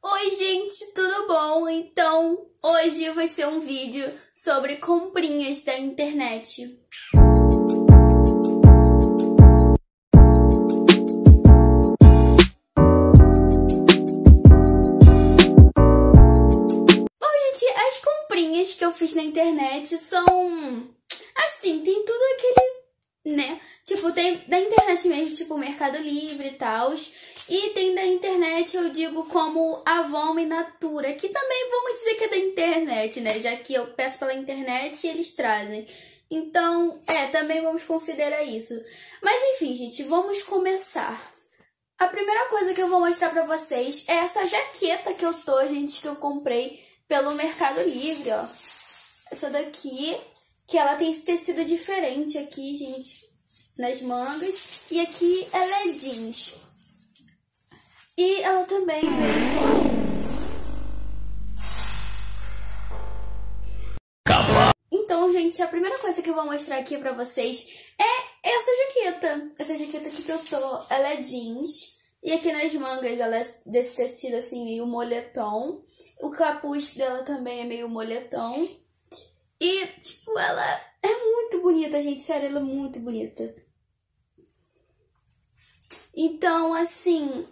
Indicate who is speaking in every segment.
Speaker 1: Oi gente, tudo bom? Então, hoje vai ser um vídeo sobre comprinhas da internet. Bom gente, as comprinhas que eu fiz na internet são... Assim, tem tudo aquele... né? Tipo, tem da internet mesmo, tipo Mercado Livre e tal. E da internet, eu digo como Avon e Natura, que também vamos dizer que é da internet, né? Já que eu peço pela internet e eles trazem. Então, é, também vamos considerar isso. Mas enfim, gente, vamos começar. A primeira coisa que eu vou mostrar pra vocês é essa jaqueta que eu tô, gente, que eu comprei pelo Mercado Livre, ó. Essa daqui, que ela tem esse tecido diferente aqui, gente, nas mangas. E aqui ela é jeans. E ela também né? Então, gente, a primeira coisa que eu vou mostrar aqui pra vocês é essa jaqueta. Essa jaqueta aqui que eu tô, ela é jeans. E aqui nas mangas ela é desse tecido assim, meio moletom. O capuz dela também é meio moletom. E, tipo, ela é muito bonita, gente. Sério, ela é muito bonita. Então, assim,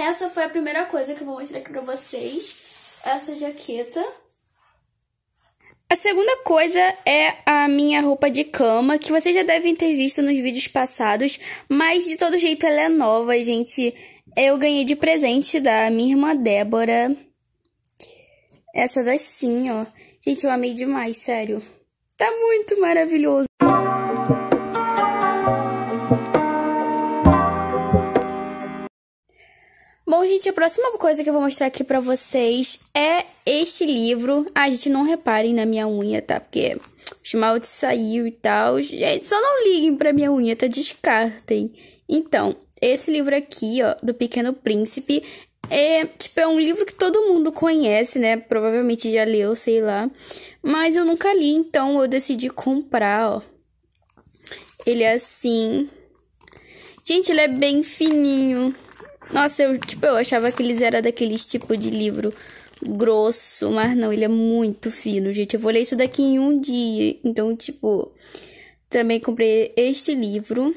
Speaker 1: essa foi a primeira coisa que eu vou mostrar aqui pra vocês. Essa jaqueta. A segunda coisa é a minha roupa de cama, que vocês já devem ter visto nos vídeos passados, mas de todo jeito ela é nova, gente. Eu ganhei de presente da minha irmã Débora. Essa da sim, ó. Gente, eu amei demais, sério. Tá muito maravilhoso. Bom, gente, a próxima coisa que eu vou mostrar aqui pra vocês é este livro. Ah, gente, não reparem na minha unha, tá? Porque o esmalte saiu e tal. Gente, só não liguem pra minha unha, tá? Descartem. Então, esse livro aqui, ó, do Pequeno Príncipe, é, tipo, é um livro que todo mundo conhece, né? Provavelmente já leu, sei lá. Mas eu nunca li, então eu decidi comprar, ó. Ele é assim. Gente, ele é bem fininho. Nossa, eu, tipo, eu achava que eles eram daqueles tipo de livro grosso, mas não, ele é muito fino, gente. Eu vou ler isso daqui em um dia. Então, tipo, também comprei este livro.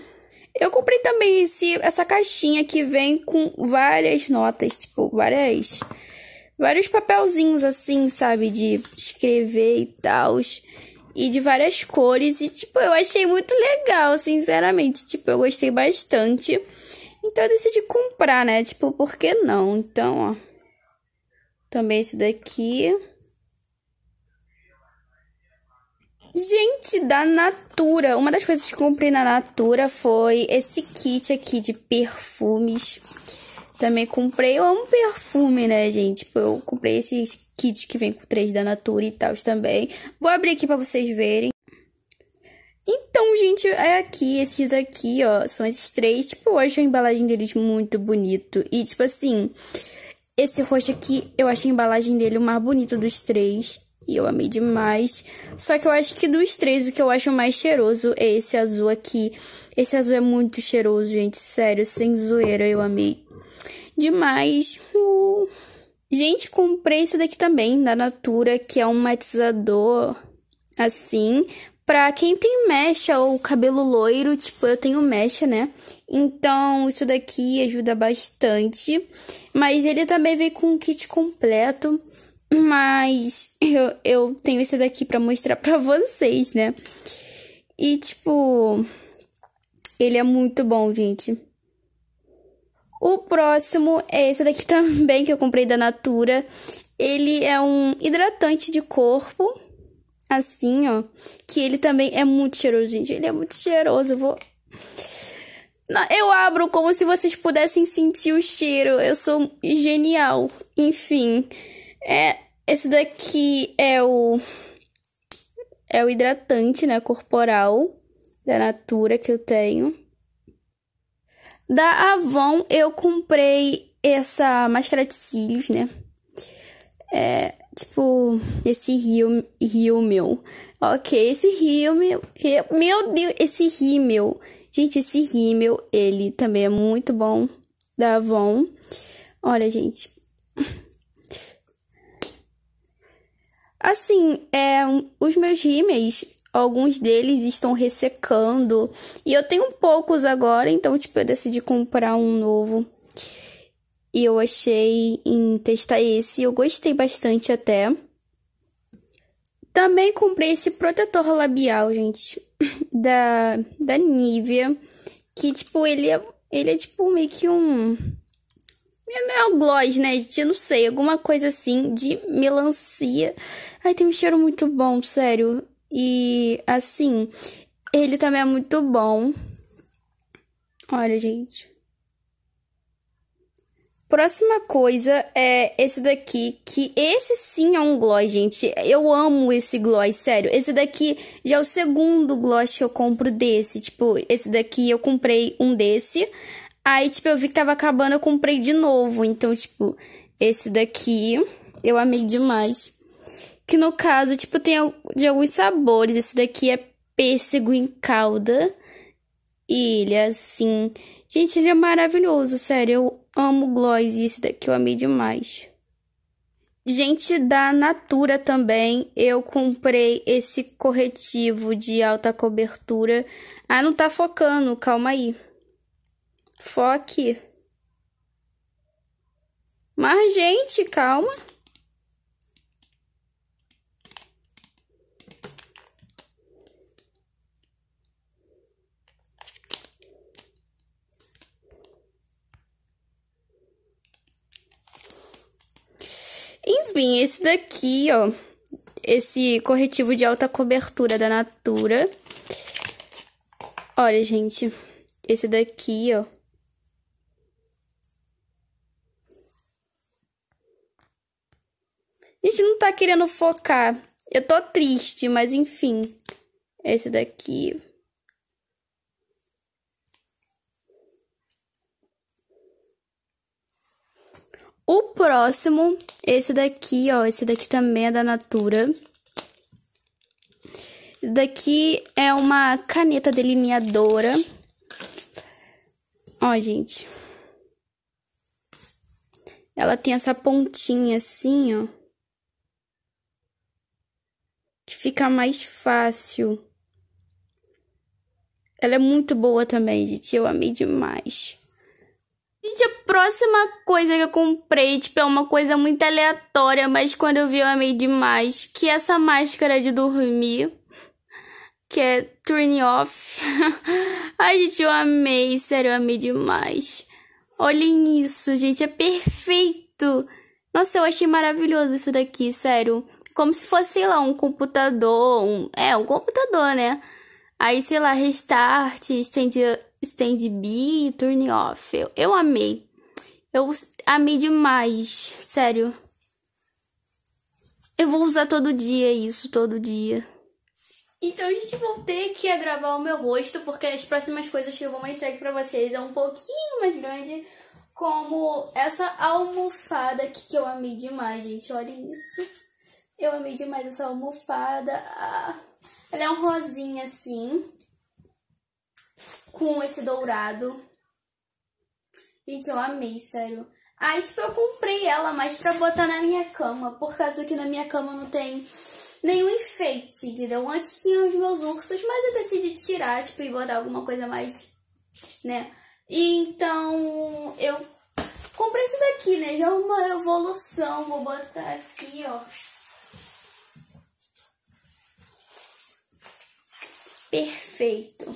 Speaker 1: Eu comprei também esse, essa caixinha que vem com várias notas, tipo, várias. Vários papelzinhos assim, sabe? De escrever e tal. E de várias cores. E, tipo, eu achei muito legal, sinceramente. Tipo, eu gostei bastante. Então eu decidi comprar, né? Tipo, por que não? Então, ó. Também esse daqui. Gente, da Natura. Uma das coisas que comprei na Natura foi esse kit aqui de perfumes. Também comprei. Eu amo perfume, né, gente? Tipo, eu comprei esse kit que vem com três da Natura e tal também. Vou abrir aqui pra vocês verem. Então, gente, é aqui, esses aqui, ó, são esses três. Tipo, eu acho a embalagem deles tipo, muito bonito. E, tipo assim, esse roxo aqui, eu acho a embalagem dele o mais bonito dos três. E eu amei demais. Só que eu acho que dos três, o que eu acho mais cheiroso é esse azul aqui. Esse azul é muito cheiroso, gente. Sério, sem zoeira, eu amei. Demais. Uh. Gente, comprei esse daqui também, da Natura, que é um matizador assim, Pra quem tem mecha ou cabelo loiro, tipo, eu tenho mecha, né? Então, isso daqui ajuda bastante. Mas ele também vem com um kit completo. Mas eu, eu tenho esse daqui pra mostrar pra vocês, né? E, tipo, ele é muito bom, gente. O próximo é esse daqui também que eu comprei da Natura. Ele é um hidratante de corpo assim, ó. Que ele também é muito cheiroso, gente. Ele é muito cheiroso. Eu vou. Eu abro como se vocês pudessem sentir o cheiro. Eu sou genial. Enfim. É, esse daqui é o. É o hidratante, né? Corporal da Natura que eu tenho. Da Avon eu comprei essa máscara de cílios, né? é, tipo, esse rio, rio meu. Ok, esse rio meu, meu Deus, esse rímel. Gente, esse rímel, ele também é muito bom, da Avon. Olha, gente. Assim, é, os meus rímeis, alguns deles estão ressecando. E eu tenho poucos agora, então, tipo, eu decidi comprar um novo. E eu achei em testar esse, eu gostei bastante até. Também comprei esse protetor labial, gente, da, da Nivea, que, tipo, ele é, ele é, tipo, meio que um... Não é o gloss, né, gente? Eu não sei, alguma coisa assim, de melancia. Ai, tem um cheiro muito bom, sério. E, assim, ele também é muito bom. Olha, gente. Próxima coisa é esse daqui, que esse sim é um gloss, gente. Eu amo esse gloss, sério. Esse daqui já é o segundo gloss que eu compro desse. Tipo, esse daqui eu comprei um desse. Aí, tipo, eu vi que tava acabando, eu comprei de novo. Então, tipo, esse daqui eu amei demais. Que no caso, tipo, tem de alguns sabores. Esse daqui é pêssego em calda. E ele é assim Gente, ele é maravilhoso, sério. Eu amo Gloss e esse daqui eu amei demais. Gente da Natura também, eu comprei esse corretivo de alta cobertura. Ah, não tá focando, calma aí. Foque. Mas, gente, calma. Enfim, esse daqui, ó, esse corretivo de alta cobertura da Natura. Olha, gente, esse daqui, ó. A gente não tá querendo focar. Eu tô triste, mas enfim. Esse daqui. O próximo, esse daqui, ó, esse daqui também é da Natura. Esse daqui é uma caneta delineadora. Ó, gente. Ela tem essa pontinha assim, ó. Que fica mais fácil. Ela é muito boa também, gente. Eu amei demais. Gente, a próxima coisa que eu comprei, tipo, é uma coisa muito aleatória, mas quando eu vi eu amei demais, que é essa máscara de dormir, que é Turn Off. Ai, gente, eu amei, sério, eu amei demais. Olhem isso, gente, é perfeito. Nossa, eu achei maravilhoso isso daqui, sério. Como se fosse, sei lá, um computador, um... é, um computador, né? Aí, sei lá, restart, stand, stand B, turn off. Eu, eu amei. Eu amei demais, sério. Eu vou usar todo dia isso, todo dia. Então, gente, vou ter que gravar o meu rosto, porque as próximas coisas que eu vou mostrar aqui pra vocês é um pouquinho mais grande, como essa almofada aqui, que eu amei demais, gente. Olhem isso. Eu amei demais essa almofada. Ah. Ele é um rosinha assim, com esse dourado. Gente, eu amei, sério. Aí, tipo, eu comprei ela mais pra botar na minha cama, por causa que na minha cama não tem nenhum enfeite, entendeu? Antes tinha os meus ursos, mas eu decidi tirar, tipo, e botar alguma coisa mais, né? E, então, eu comprei isso daqui, né? Já é uma evolução, vou botar aqui, ó. perfeito.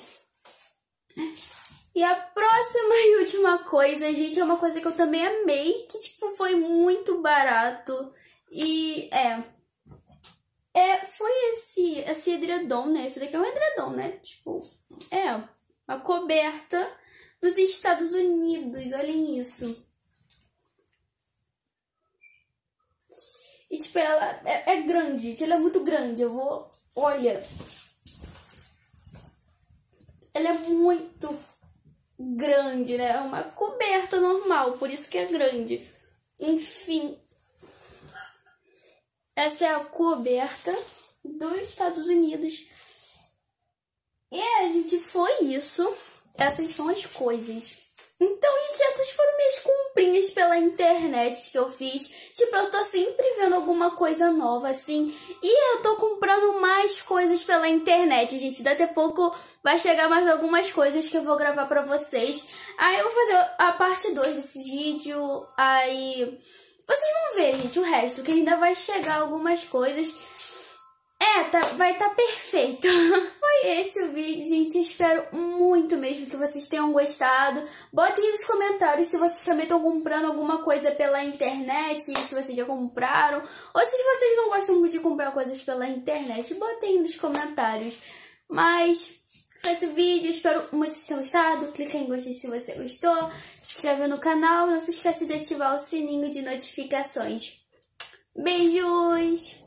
Speaker 1: E a próxima e última coisa, gente, é uma coisa que eu também amei, que tipo foi muito barato e é é foi esse esse edredom, né? Isso daqui é um edredom, né? Tipo, é uma coberta dos Estados Unidos. Olhem isso. E tipo, ela é, é grande, gente. Ela é muito grande. Eu vou. Olha, ela é muito grande, né? É uma coberta normal, por isso que é grande. Enfim, essa é a coberta dos Estados Unidos. E a gente foi isso. Essas são as coisas. Então, gente, essas foram minhas comprinhas pela internet que eu fiz. Tipo, eu tô sempre vendo alguma coisa nova, assim. E eu tô comprando mais coisas pela internet, gente. Daqui a pouco vai chegar mais algumas coisas que eu vou gravar pra vocês. Aí eu vou fazer a parte 2 desse vídeo. Aí vocês vão ver, gente, o resto. Que ainda vai chegar algumas coisas tá, vai estar tá perfeito. Foi esse o vídeo, gente. espero muito mesmo que vocês tenham gostado. Botem aí nos comentários se vocês também estão comprando alguma coisa pela internet, se vocês já compraram, ou se vocês não gostam muito de comprar coisas pela internet. Botem aí nos comentários. Mas foi esse vídeo. Espero muito que vocês tenham gostado. Clique em gostei se você gostou. Se inscreve no canal. Não se esqueça de ativar o sininho de notificações. Beijos!